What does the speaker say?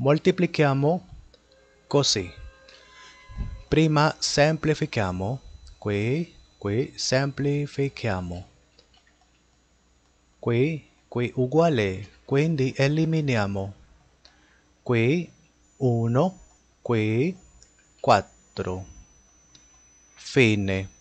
moltiplichiamo così. Prima semplifichiamo, qui, qui semplifichiamo, qui, qui uguale, quindi eliminiamo, qui 1, qui 4. Fine.